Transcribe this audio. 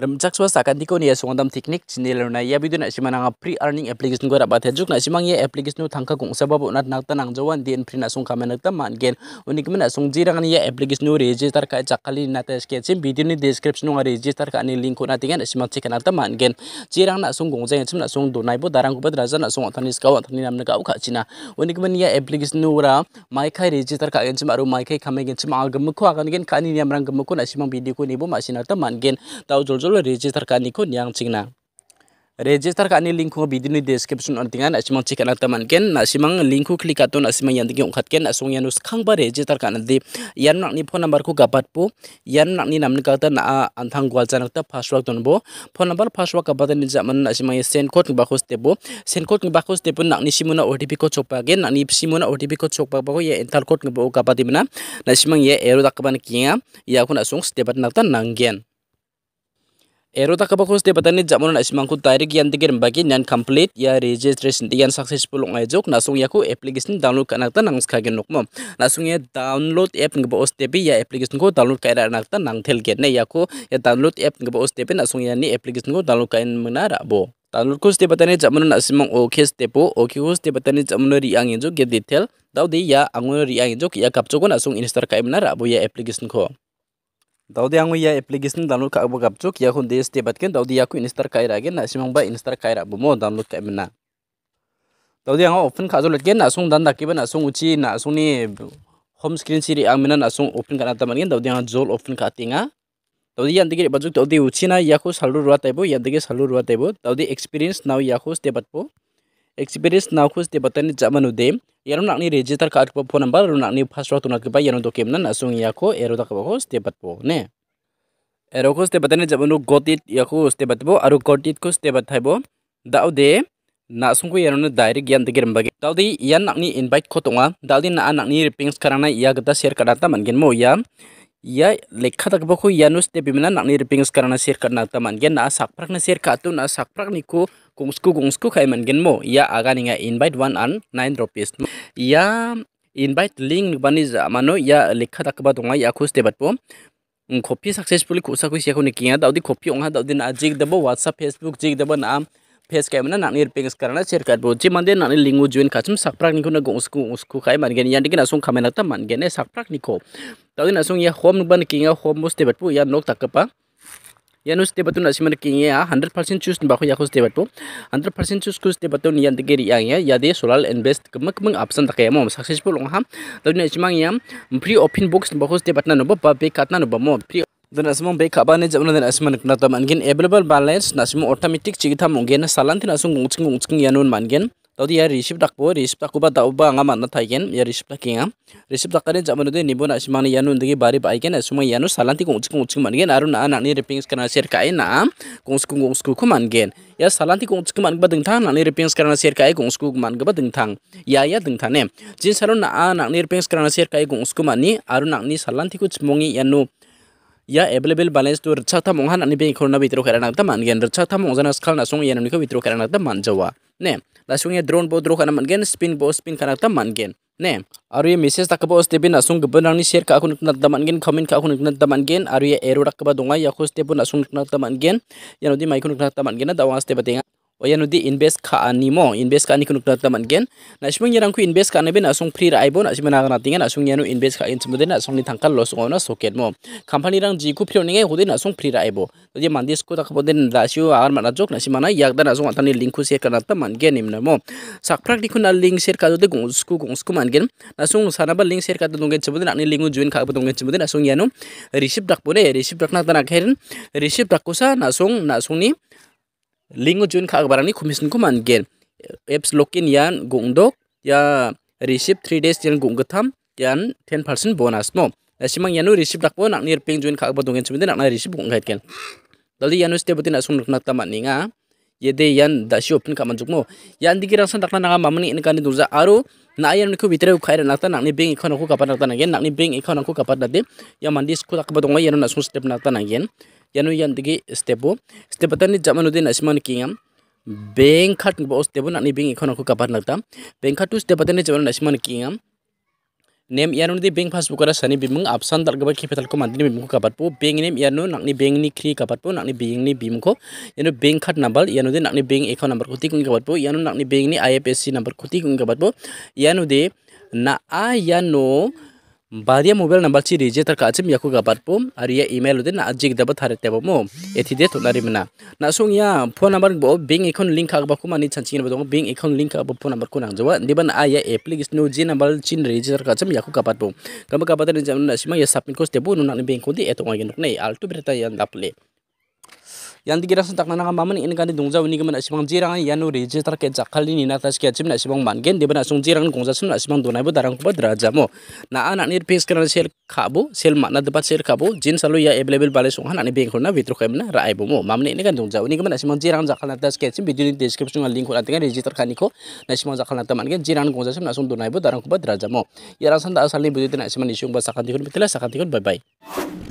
remjak swa sakan diko ni asong dam technique chinel na ya na asima nanga pre earning application gora rabat hejuk na simang ya application tangka kung gong. unat nakta nang jawan dien pre na sung kamen nakta man gen unik mena sung jirang ni ya application register ka kali na ta sketch video ni description nga register ka ni link ko na tingan asima na nakta man gen jirang na sung gong jeng chim na sung dunai nai bo darang ko badra na sung otanis ska athani nam na ka ka china unik mena ya application ra mai kai register ka gen chim aru mai kai khame gen chim agam ko agan gen ka ni amrang gam ko na simang bidu kuni bu bo shina ta man gen tau jol dulu register kan ni kun yang cingna register kan ni linku ko video ni description on tingan asimang cikana teman ken na mang linku ko klik aton mang yang tingi ongkat ken asung yanus kang ba register kan nanti. yan nak ni phone number ku gapat pu yan nak ni nam ni kata ta na ah, antang gual janak ta password don bo phone number password gapat batan ni zaman na mang send code ni bakus te bo send code ni bakus te pun nak ni simuna otp ko chokpa gen nak ni simuna otp ko chokpa ba ya enter code ni bo mana patimna na ya eru ero kapan kia ya kun asung step at nak ta nanggen Erota kabakos te patani jamon asimangku tarik yang tigen bagi nyan complete ya registration sukses successful ngai jok nasung yaku application download kanak ta nangs khagen nokmo nasung ya download app ngba os te ya application ko download kaira nak ta nang thel gen ne yaku ya download app ngba os te nasung ya ni application ko download kain menara bo download de ste patani jamon simang okay stepo okay ko de patani jamun ri angin jok ge detail tau de ya angun ri angin jok ya kapchokon nasung install ke menara bo ya application ko दाउदे आंगु या application download का बगाप जो किया खुन देश ते बतकेन दाउदे या को इंस्टॉल काय रागे ना सिमंग बा इंस्टॉल काय बमो डाउनलोड काय मना दाउदे आंगु ओपन खाजो लटके ना सोंग दान दाके ना सोंग उची ना सोंग होम स्क्रीन सिरी आंग मना ना सोंग ओपन करा ता मनगे दाउदे आंगु जोल ओपन खातिंगा दाउदे यान दिगे बजुक दाउदे उची ना या को सालु रुवा ताइबो या दिगे सालु रुवा ताइबो दाउदे एक्सपीरियंस नाउ या को स्टे बतपो एक्सपीरियंस नाखुस ते बतन जामनु दे यारो नाकनि रजिस्टर कार्ड को फोन नंबर रो पासवर्ड तुना के बा यारो डॉक्यूमेंट नन असुंग याको एरो तक बको स्टे बतबो ने एरो को स्टे बतने जामनु गोटित याको स्टे बतबो आरो गोटित को स्टे बथाइबो दाउ दे नासुंग को यारो ने डायरेक्ट यान दगिरम बगे दाउ दे यान नाकनि इनवाइट को तोंगा दाउ दे ना नाकनि रिपिंग्स कराना या गता शेयर कराता मनगेन मो या या लेखा तक बखु यानुस दे बिमना नाक निरपिंग स्करण सिर कर नाक तमन गे ना सक प्रक ने सिर का तु ना सक प्रक निको कुंगस्कु कुंगस्कु खाय मन गेन मो या आगा इनवाइट वन अन नाइन रुपीस या इनवाइट लिंक बनी मानो या लेखा तक बा दोंगा या खुस दे बटबो कॉपी सक्सेसफुली खुसा खुसी खोनि किया दाउदि कॉपी ओंगा दाउदि ना जिक देबो व्हाट्सएप फेसबुक जिक देबो ना face kaya mana nak nir pings karna cirkat bo jiman de nak nir lingu juin kacem sakprak niko na gongsku gongsku kaya man geni yang dikin asung kamen ata man geni saprak niko tau din asung ya hom nuban king ya hom bus tebat bu ya nok takapa. kepa ya nus tebat tu nasi man king ya hundred percent choose nbaku ya kus tebat bu hundred percent choose kus tebat tu ni yang dikiri yang ya ya de solal invest kemak meng absen tak kaya mom successful long ham tau din asimang ya pre open box nbaku tebat na nuba ba be kat na dan asmong be kaba ne jamna den asman kna ta mangen available balance nasmo automatic chigitha mongen salan tin asung ngutsing ngutsing yanun mangen di ya receive dakpo receive dakuba dawba anga manna thaigen ya receive dakinga receive dakare jamanu de nibon asmani yanun degi bari baigen asmo yanu salan ti ngutsing ngching mangen arun na ni repings kana share kai na ngutsing ngongsku ku mangen ya salan tin ngutsing man badeng thang nangni repings kana share ngutsing kuku man ga ding thang ya ya ding tang ne jin sarun na nangni repings kana share kai ngongsku mani arun ni salan ti ku mungi yanu ya available balance tuh rencah tamu kan ini pengen korona bintaro kerana kita mangen rencah tamu karena skala nasung ya nuniko bintaro kerana kita manjawa ne nasung ya drone bodro karena mangen spin bos spin karena kita mangen ne aru ya message tak kebos tapi nasung gubernur ini share ke aku nuntun kita mangen komen ke aku nuntun kita mangen aru ya error tak kebos ya kos tapi nasung nuntun kita mangen ya nanti mai aku nuntun kita mangen ada oya nudi invest ka animo invest ka ani kunuk taman gen na shimeng yarang ku invest ka ne na asung free ra na shimeng na na tingan yanu invest ka in na asung ni tangkal los ngona soket mo company rang ji ku pion ngai hudin asung free ra na di mandis ku ta khaboden rasio agar mana jok na simana yak dan asung atani link ku share na taman gen imna mo sakprak dikun na link share ka de gungs ku gungs ku man gen sana bal link share ka de na ni link ku join ka dungen sumuden asung yanu receive dak pune receive dak na tanak herin receive dak kusa na nasung ni lingo jun kha barani commission ko man gen apps lokin yan gungdok ya receive 3 days yan gunggatham yan 10% bonus no ya simang yanu receive nak nir ping jun kha ba dongen nak na receive gungait ken dali yanu stebutin tin nak nakna tamat ninga यदि यान दासी का मनजुगमो यान दिखे रंगसन दाखना नागा मामनी इनका दुर्जा आरो ना यान को भीतर उखाई नाता नाकनी बिंग इखा नाखो कपा नाता नागेन नाकनी बिंग इखा नाखो कपा नाते या मंदी स्कूल तक बदोंग यानो नसु स्टेप नाता नागेन यानो यान दिखे स्टेपो स्टेप तन जमन उदे नसमन किंगम बेंग खाट बो स्टेपो नाकनी बिंग इखा नाखो कपा नाता बेंग खाटू स्टेप तन जमन नसमन किंगम Nem iya de bank passbook ara sani bimung apsan dal ke petal ko mandini bimung ko po bank iya iarnu nakni bank ni kri po nakni bank ni bim ko iarnu bank card number iarnu de nakni bank account number kapat po iya iarnu nakni bank ni IFSC number ko kapat po iarnu de na a badia mobile number chi register ka achim yaku gabat pum ari ya email udin na ajik daba thare tebo mo ethi de tonari mena na song ya phone number bo bank account link ka ba kuma ni chanchin ba dong bank account link ka ba phone number ko nang jawa niban a ya application no ji number chin register ka achim yaku gabat pum kamba gabat ni jamna sima ya submit ko stebo nu na bank ko di eto ngin nei altu berta ya daple yang dikira sentak nana mamani ini kan kandi dungja wini kemana bang jirang ya nu register ke jakali nina tas kia cimna sibang mangen di mana sung jirang sih cimna sibang dunai bu darang kuba derajamo nah anak nir pis kena kabu sel makna pas sih kabu jin selalu ya available balai sung anak ni bengkul na vitru kemna rai bomo mamni ini kan dungja wini kemana bang jirang jakali nata tas kia video di description link kulat dengan register kaniko nasi bang jakali nata mangen jirang kongsa cimna sung dunai bu darang kuba derajamo ya rasan tak asal ni bujutin na sibang isung basakan tikun bye bye